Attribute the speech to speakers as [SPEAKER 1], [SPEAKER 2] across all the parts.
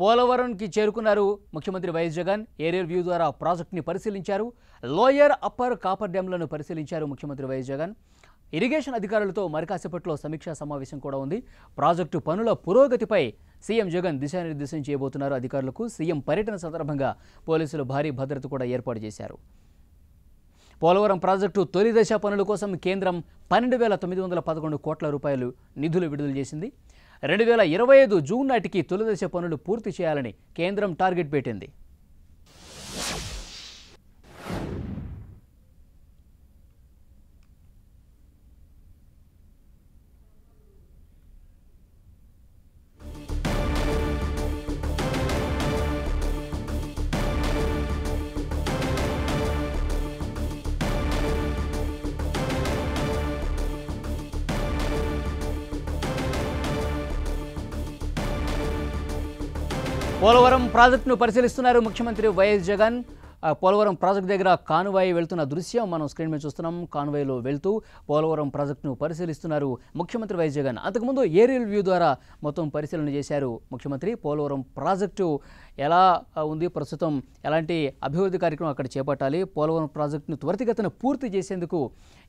[SPEAKER 1] పోలవరంకి చేరుకున్నారు ముఖ్యమంత్రి YS Jagan aerial view ద్వారా ప్రాజెక్టుని పరిశీలించారు లోయర్ అప్పర్ కాపర్ డ్యామ్లను పరిశీలించారు ముఖ్యమంత్రి వైఎస్ జగన్ ఇరిగేషన్ అధికారులతో మరికాసేపట్లో సమీక్షా సమావేశం కూడా ఉంది ప్రాజెక్టు పనుల పురోగతిపై సీఎం జగన్ దిశానిర్దేశం చేయబోతున్నారు అధికారులకు సీఎం పర్యటన సందర్భంగా పోలీసులు భారీ భద్రత కూడా ఏర్పాటు చేశారు పోలవరం ప్రాజెక్టు తొలి దశ పనుల కోసం కేంద్రం పన్నెండు వేల తొమ్మిది వందల పదకొండు కోట్ల రూపాయలు నిధులు విడుదల చేసింది రెండు వేల ఇరవై ఐదు జూన్ నాటికి తొలిదశ పనులు పూర్తి చేయాలని కేంద్రం టార్గెట్ పెట్టింది పోలవరం ప్రాజెక్టును పరిశీలిస్తున్నారు ముఖ్యమంత్రి వైఎస్ జగన్ పోలవరం ప్రాజెక్టు దగ్గర కానువాయి వెళ్తున్న దృశ్యం మనం స్క్రీన్ మీద చూస్తున్నాం కానువాయిలో వెళ్తూ పోలవరం ప్రాజెక్టును పరిశీలిస్తున్నారు ముఖ్యమంత్రి వైఎస్ జగన్ అంతకుముందు ఏరియల్ వ్యూ ద్వారా మొత్తం పరిశీలన చేశారు ముఖ్యమంత్రి పోలవరం ప్రాజెక్టు ఎలా ఉంది ప్రస్తుతం ఎలాంటి అభివృద్ధి కార్యక్రమం అక్కడ చేపట్టాలి పోలవరం ప్రాజెక్టును త్వరితగతిన పూర్తి చేసేందుకు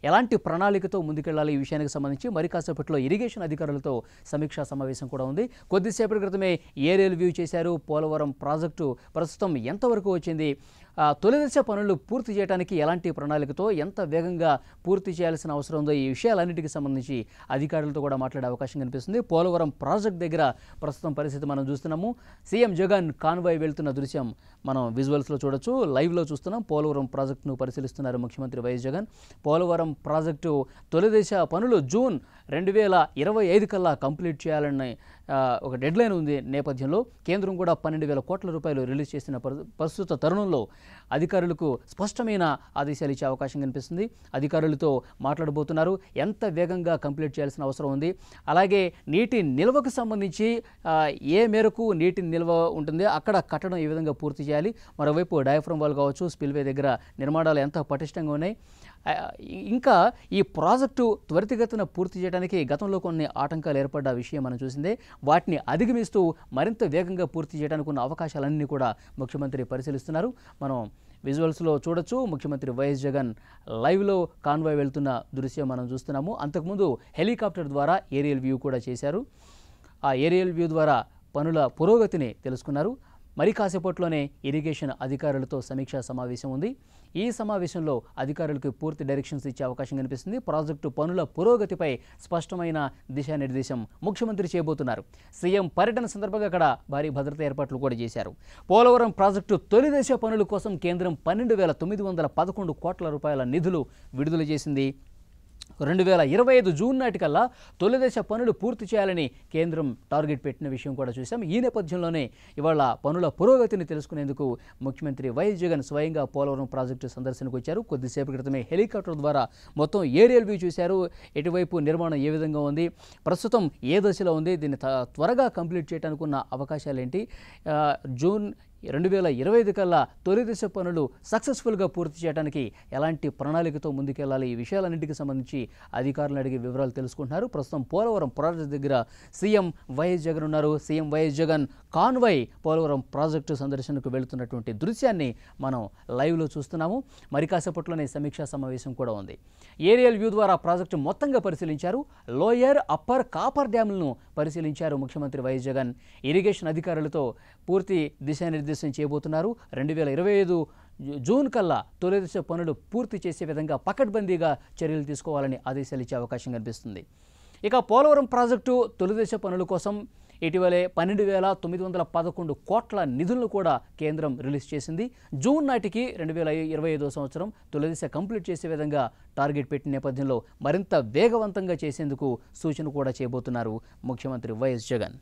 [SPEAKER 1] ఎలాంటి ప్రణాళికతో ముందుకెళ్లాలి ఈ విషయానికి సంబంధించి మరి కాసేపట్లో ఇరిగేషన్ అధికారులతో సమీక్షా సమావేశం కూడా ఉంది కొద్దిసేపటి క్రితమే ఏరియల్ వ్యూ చేశారు పోలవరం ప్రాజెక్టు ప్రస్తుతం ఎంతవరకు వచ్చింది తొలిదశ పనులు పూర్తి చేయడానికి ఎలాంటి ప్రణాళికతో ఎంత వేగంగా పూర్తి చేయాల్సిన అవసరం ఉందో ఈ విషయాలన్నింటికి సంబంధించి అధికారులతో కూడా మాట్లాడే అవకాశం కనిపిస్తుంది పోలవరం ప్రాజెక్ట్ దగ్గర ప్రస్తుతం పరిస్థితి మనం చూస్తున్నాము సీఎం జగన్ కాన్వాయ్ వెళ్తున్న దృశ్యం మనం విజువల్స్లో చూడొచ్చు లైవ్లో చూస్తున్నాం పోలవరం ప్రాజెక్టును పరిశీలిస్తున్నారు ముఖ్యమంత్రి వైఎస్ జగన్ పోలవరం ప్రాజెక్టు తొలిదశ పనులు జూన్ రెండు వేల ఇరవై ఐదు కల్లా కంప్లీట్ చేయాలని ఒక డెడ్లైన్ ఉంది నేపథ్యంలో కేంద్రం కూడా పన్నెండు వేల కోట్ల రూపాయలు రిలీజ్ చేసిన ప్రస్తుత తరుణంలో అధికారులకు స్పష్టమైన ఆదేశాలు ఇచ్చే అవకాశం కనిపిస్తుంది అధికారులతో మాట్లాడబోతున్నారు ఎంత వేగంగా కంప్లీట్ చేయాల్సిన అవసరం ఉంది అలాగే నీటి నిల్వకు సంబంధించి ఏ మేరకు నీటి నిల్వ ఉంటుంది అక్కడ కట్టడం ఏ విధంగా పూర్తి చేయాలి మరోవైపు డయాఫ్రమ్ వాల్ కావచ్చు స్పిల్వే దగ్గర నిర్మాణాలు ఎంత పటిష్టంగా ఉన్నాయి ఇంకా ఈ ప్రాజెక్టు త్వరితగతిన పూర్తి చేయడానికి గతంలో కొన్ని ఆటంకాలు ఏర్పడ్డ విషయం మనం చూసిందే వాటిని అధిగమిస్తూ మరింత వేగంగా పూర్తి చేయడానికి ఉన్న అవకాశాలన్నీ కూడా ముఖ్యమంత్రి పరిశీలిస్తున్నారు మనం విజువల్స్లో చూడొచ్చు ముఖ్యమంత్రి వైఎస్ జగన్ లైవ్లో కాన్వాయ్ వెళ్తున్న దృశ్యం మనం చూస్తున్నాము అంతకుముందు హెలికాప్టర్ ద్వారా ఏరియల్ వ్యూ కూడా చేశారు ఆ ఏరియల్ వ్యూ ద్వారా పనుల పురోగతిని తెలుసుకున్నారు మరి కాసేపట్లోనే ఇరిగేషన్ అధికారులతో సమీక్షా సమావేశం ఉంది ఈ సమావేశంలో అధికారులకు పూర్తి డైరెక్షన్స్ ఇచ్చే అవకాశం కనిపిస్తుంది ప్రాజెక్టు పనుల పురోగతిపై స్పష్టమైన దిశానిర్దేశం ముఖ్యమంత్రి చేయబోతున్నారు సీఎం పర్యటన సందర్భంగా అక్కడ భారీ భద్రతా ఏర్పాట్లు కూడా చేశారు పోలవరం ప్రాజెక్టు తొలి దశ పనుల కోసం కేంద్రం పన్నెండు వేల తొమ్మిది వందల పదకొండు కోట్ల రూపాయల నిధులు విడుదల చేసింది రెండు వేల ఇరవై ఐదు జూన్ నాటికల్లా తొలిదశ పనులు పూర్తి చేయాలని కేంద్రం టార్గెట్ పెట్టిన విషయం కూడా చూసాం ఈ నేపథ్యంలోనే ఇవాళ పనుల పురోగతిని తెలుసుకునేందుకు ముఖ్యమంత్రి వైఎస్ జగన్ స్వయంగా పోలవరం ప్రాజెక్టు సందర్శనకు వచ్చారు కొద్దిసేపు క్రితమే హెలికాప్టర్ ద్వారా మొత్తం ఏరియల్ వ్యూ చూశారు ఎటువైపు నిర్మాణం ఏ విధంగా ఉంది ప్రస్తుతం ఏ దశలో ఉంది దీన్ని త్వరగా కంప్లీట్ చేయడానికి ఉన్న అవకాశాలు ఏంటి జూన్ రెండు వేల ఇరవై ఐదు కల్లా తొలి దశ పనులు సక్సెస్ఫుల్గా పూర్తి చేయడానికి ఎలాంటి ప్రణాళికతో ముందుకెళ్లాలి ఈ విషయాలన్నింటికి సంబంధించి అధికారులను అడిగి వివరాలు తెలుసుకుంటున్నారు ప్రస్తుతం పోలవరం ప్రాజెక్టు దగ్గర సీఎం వైఎస్ జగన్ ఉన్నారు CM YS Jagan convoy Polavaram project సందర్శనకు వెళుతున్నటువంటి దృశ్యాన్ని మనం లైవ్లో చూస్తున్నాము మరి కాసేపట్లోనే సమీక్షా సమావేశం కూడా ఉంది ఏరియల్ వ్యూ ద్వారా ప్రాజెక్టు మొత్తంగా పరిశీలించారు లోయర్ అప్పర్ కాపర్ డ్యాములను పరిశీలించారు ముఖ్యమంత్రి వైఎస్ జగన్ ఇరిగేషన్ అధికారులతో పూర్తి దిశానిర్దేశం నిర్దేశం చేయబోతున్నారు రెండు వేల ఇరవై ఐదు జూన్ కల్లా తొలిదశ పనులు పూర్తి చేసే విధంగా పకడ్బందీగా చర్యలు తీసుకోవాలని ఆదేశాలు ఇచ్చే అవకాశం కనిపిస్తుంది ఇక పోలవరం ప్రాజెక్టు తొలిదశ పనుల కోసం ఇటీవలే పన్నెండు వేల తొమ్మిది వందల పదకొండు కోట్ల నిధులను కూడా కేంద్రం రిలీజ్ చేసింది జూన్ నాటికి రెండు వేల ఇరవై ఐదో సంవత్సరం తొలిదశ కంప్లీట్ చేసే విధంగా టార్గెట్ పెట్టిన నేపథ్యంలో మరింత వేగవంతంగా చేసేందుకు సూచన కూడా చేయబోతున్నారు ముఖ్యమంత్రి వైఎస్ జగన్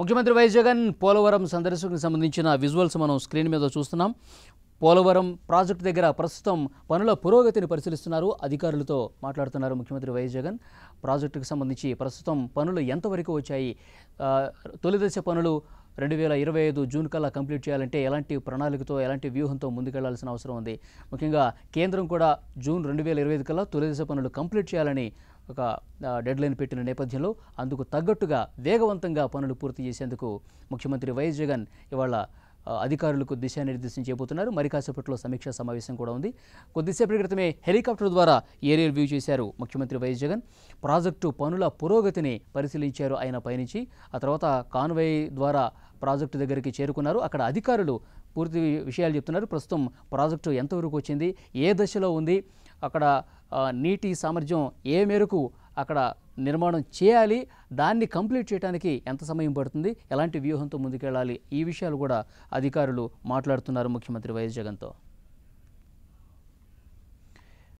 [SPEAKER 1] ముఖ్యమంత్రి వైఎస్ జగన్ పోలవరం సందర్శనకు సంబంధించిన విజువల్స్ మనం స్క్రీన్ మీద చూస్తున్నాం పోలవరం ప్రాజెక్టు దగ్గర ప్రస్తుతం పనుల పురోగతిని పరిశీలిస్తున్నారు అధికారులతో మాట్లాడుతున్నారు ముఖ్యమంత్రి వైఎస్ జగన్ ప్రాజెక్టుకు సంబంధించి ప్రస్తుతం పనులు ఎంతవరకు వచ్చాయి తొలిదశ పనులు రెండు వేల ఇరవై ఐదు జూన్ కల్లా కంప్లీట్ చేయాలంటే ఎలాంటి ప్రణాళికతో ఎలాంటి వ్యూహంతో ముందుకెళ్లాల్సిన అవసరం ఉంది ముఖ్యంగా కేంద్రం కూడా జూన్ రెండు వేల ఇరవై ఐదు కల్లా తొలిదశ పనులు కంప్లీట్ చేయాలని ఒక డెడ్లైన్ పెట్టిన నేపథ్యంలో అందుకు తగ్గట్టుగా వేగవంతంగా పనులు పూర్తి చేసేందుకు ముఖ్యమంత్రి వైఎస్ జగన్ ఇవాళ అధికారులకు దిశానిర్దేశం చేయబోతున్నారు మరి కాసేపట్లో సమీక్షా సమావేశం కూడా ఉంది కొద్దిసేపటి క్రితమే హెలికాప్టర్ ద్వారా ఏరియల్ వ్యూ చేశారు ముఖ్యమంత్రి వైఎస్ జగన్ ప్రాజెక్టు పనుల పురోగతిని పరిశీలించారు ఆయన పయనించి ఆ తర్వాత కాన్వే ద్వారా ప్రాజెక్టు దగ్గరికి చేరుకున్నారు అక్కడ అధికారులు పూర్తి విషయాలు చెప్తున్నారు ప్రస్తుతం ప్రాజెక్టు ఎంతవరకు వచ్చింది ఏ దశలో ఉంది అక్కడ నీటి సామర్థ్యం ఏ మేరకు అక్కడ నిర్మాణం చేయాలి దాన్ని కంప్లీట్ చేయడానికి ఎంత సమయం పడుతుంది ఎలాంటి వ్యూహంతో ముందుకెళ్ళాలి ఈ విషయాలు కూడా అధికారులు మాట్లాడుతున్నారు ముఖ్యమంత్రి వైఎస్ జగన్తో